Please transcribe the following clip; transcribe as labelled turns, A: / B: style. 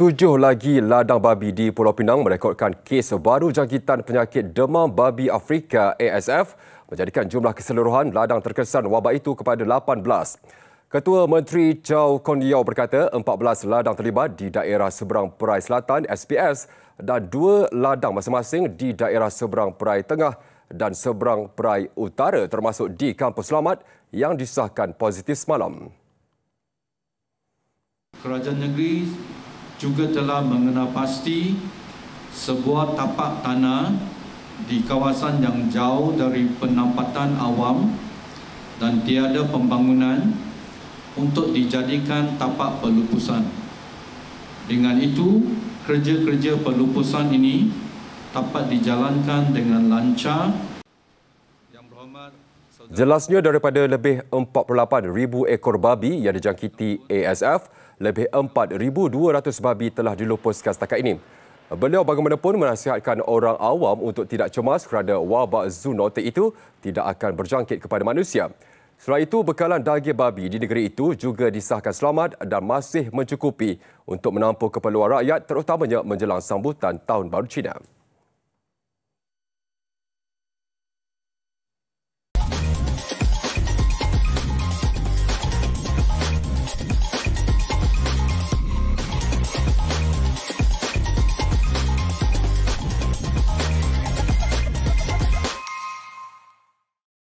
A: tujuh lagi ladang babi di Pulau Pinang merekodkan kes baru jangkitan penyakit demam babi Afrika ASF menjadikan jumlah keseluruhan ladang terkesan wabak itu kepada 18. Ketua Menteri Chow Kon Yau berkata 14 ladang terlibat di daerah seberang Perai Selatan SPS dan dua ladang masing-masing di daerah seberang Perai Tengah dan seberang Perai Utara termasuk di Kampus Selamat yang disahkan positif semalam.
B: Kerajaan negeri juga telah mengenalpasti sebuah tapak tanah di kawasan yang jauh dari penampatan awam dan tiada pembangunan untuk dijadikan tapak pelupusan. Dengan itu, kerja-kerja pelupusan ini dapat dijalankan dengan lancar. Yang
A: berhormat Jelasnya daripada lebih 48,000 ekor babi yang dijangkiti ASF, lebih 4,200 babi telah dilupuskan setakat ini. Beliau bagaimanapun menasihatkan orang awam untuk tidak cemas kerana wabak zoonotik itu tidak akan berjangkit kepada manusia. Selain itu, bekalan daging babi di negeri itu juga disahkan selamat dan masih mencukupi untuk menampung keperluan rakyat terutamanya menjelang sambutan Tahun Baru Cina.